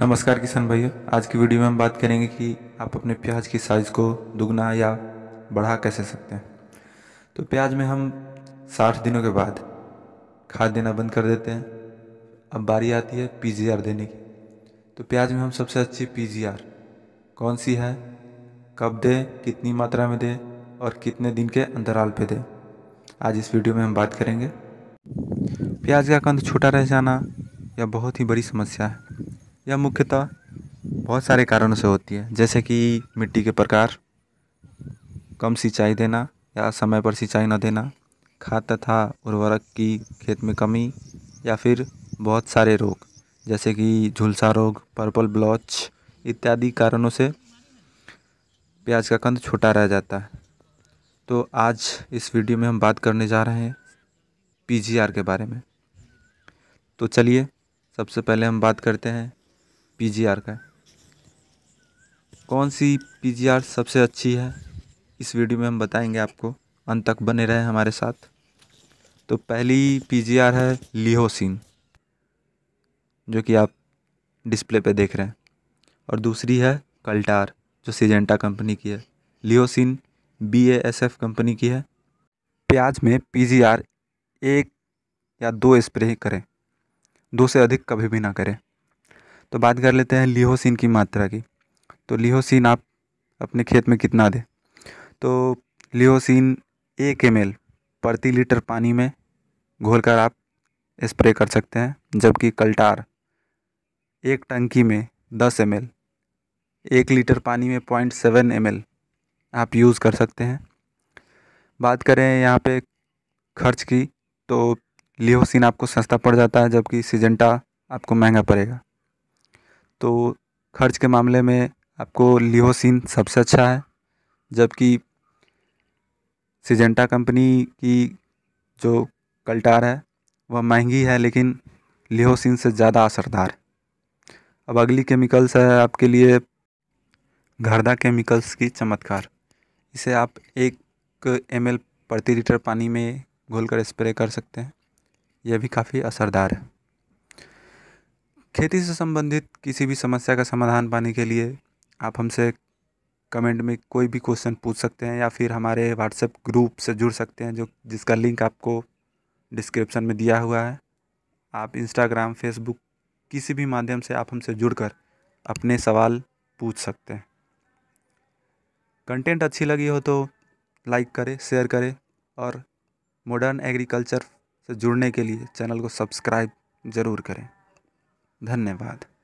नमस्कार किसान भाइयों आज की वीडियो में हम बात करेंगे कि आप अपने प्याज की साइज़ को दुगना या बढ़ा कैसे सकते हैं तो प्याज में हम 60 दिनों के बाद खाद देना बंद कर देते हैं अब बारी आती है पीजीआर देने की तो प्याज में हम सबसे अच्छी पीजीआर कौन सी है कब दें कितनी मात्रा में दें और कितने दिन के अंतराल पे दें आज इस वीडियो में हम बात करेंगे प्याज का कंध छोटा रह जाना यह बहुत ही बड़ी समस्या है यह मुख्यतः बहुत सारे कारणों से होती है जैसे कि मिट्टी के प्रकार कम सिंचाई देना या समय पर सिंचाई न देना खाद तथा उर्वरक की खेत में कमी या फिर बहुत सारे रोग जैसे कि झुलसा रोग पर्पल ब्लॉच इत्यादि कारणों से प्याज का कंद छोटा रह जाता है तो आज इस वीडियो में हम बात करने जा रहे हैं पीजीआर के बारे में तो चलिए सबसे पहले हम बात करते हैं पीजीआर का कौन सी पीजीआर सबसे अच्छी है इस वीडियो में हम बताएंगे आपको अंत तक बने रहें हमारे साथ तो पहली पीजीआर है लिहोसिन जो कि आप डिस्प्ले पे देख रहे हैं और दूसरी है कल्टार जो सीजेंटा कंपनी की है लियोसिन बी कंपनी की है प्याज में पीजीआर एक या दो स्प्रे करें दो से अधिक कभी भी ना करें तो बात कर लेते हैं लिहोसिन की मात्रा की तो लिहोसिन आप अपने खेत में कितना दें तो लिहोसिन एक एम प्रति लीटर पानी में घोलकर आप स्प्रे कर सकते हैं जबकि कल्टार एक टंकी में दस एम एल एक लीटर पानी में पॉइंट सेवन एम आप यूज़ कर सकते हैं बात करें यहाँ पे खर्च की तो लिहोसिन आपको सस्ता पड़ जाता है जबकि सिजेंटा आपको महंगा पड़ेगा तो खर्च के मामले में आपको लियोसिन सबसे अच्छा है जबकि सिजेंटा कंपनी की जो कल्टार है वह महंगी है लेकिन लियोसिन से ज़्यादा असरदार अब अगली केमिकल्स है आपके लिए घरदा केमिकल्स की चमत्कार इसे आप एक एम प्रति लीटर पानी में घोल कर स्प्रे कर सकते हैं यह भी काफ़ी असरदार है खेती से संबंधित किसी भी समस्या का समाधान पाने के लिए आप हमसे कमेंट में कोई भी क्वेश्चन पूछ सकते हैं या फिर हमारे व्हाट्सएप ग्रुप से जुड़ सकते हैं जो जिसका लिंक आपको डिस्क्रिप्शन में दिया हुआ है आप इंस्टाग्राम फेसबुक किसी भी माध्यम से आप हमसे जुड़कर अपने सवाल पूछ सकते हैं कंटेंट अच्छी लगी हो तो लाइक करें शेयर करें और मॉडर्न एग्रीकल्चर से जुड़ने के लिए चैनल को सब्सक्राइब ज़रूर करें धन्यवाद